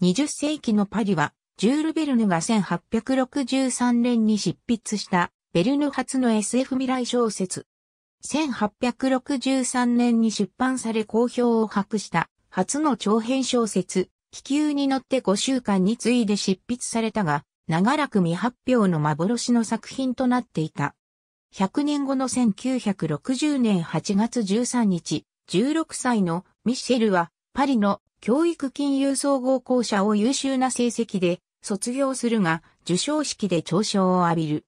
20世紀のパリは、ジュール・ベルヌが1863年に執筆したベルヌ初の SF 未来小説。1863年に出版され好評を博した初の長編小説、気球に乗って5週間に次いで執筆されたが、長らく未発表の幻の作品となっていた。100年後の1960年8月13日、16歳のミシェルはパリの教育金融総合校舎を優秀な成績で卒業するが、受賞式で嘲笑を浴びる。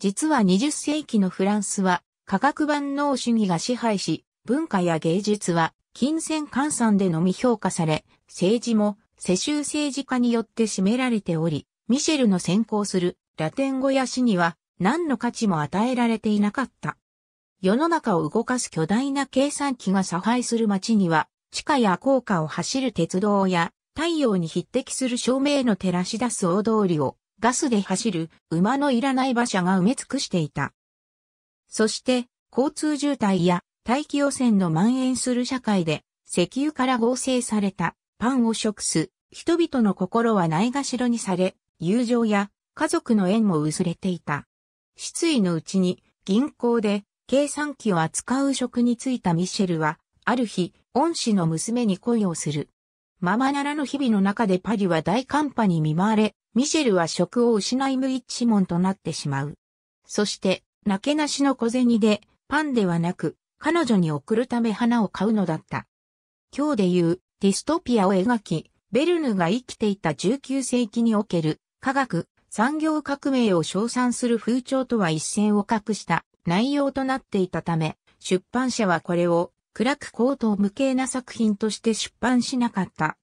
実は20世紀のフランスは、科学万能主義が支配し、文化や芸術は金銭換算でのみ評価され、政治も世襲政治家によって占められており、ミシェルの先行するラテン語や詩には何の価値も与えられていなかった。世の中を動かす巨大な計算機が差配する街には地下や高架を走る鉄道や、太陽に匹敵する照明の照らし出す大通りを、ガスで走る馬のいらない馬車が埋め尽くしていた。そして、交通渋滞や大気汚染の蔓延する社会で、石油から合成されたパンを食す、人々の心はないがしろにされ、友情や家族の縁も薄れていた。失意のうちに銀行で計算機を扱う職に就いたミシェルはある日、恩師の娘に恋をする。ままならの日々の中でパリは大寒波に見舞われ、ミシェルは職を失い無一文となってしまう。そして、なけなしの小銭で、パンではなく、彼女に贈るため花を買うのだった。今日で言う、ディストピアを描き、ベルヌが生きていた19世紀における、科学、産業革命を称賛する風潮とは一線を画した内容となっていたため、出版社はこれを暗く高等無形な作品として出版しなかった。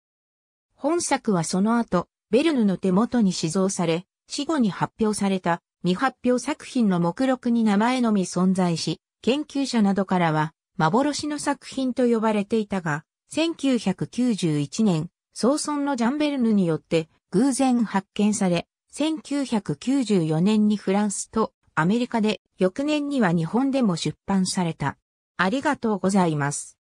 本作はその後、ベルヌの手元に死蔵され、死後に発表された未発表作品の目録に名前のみ存在し、研究者などからは幻の作品と呼ばれていたが、1991年、総尊のジャンベルヌによって偶然発見され、1994年にフランスとアメリカで翌年には日本でも出版された。ありがとうございます。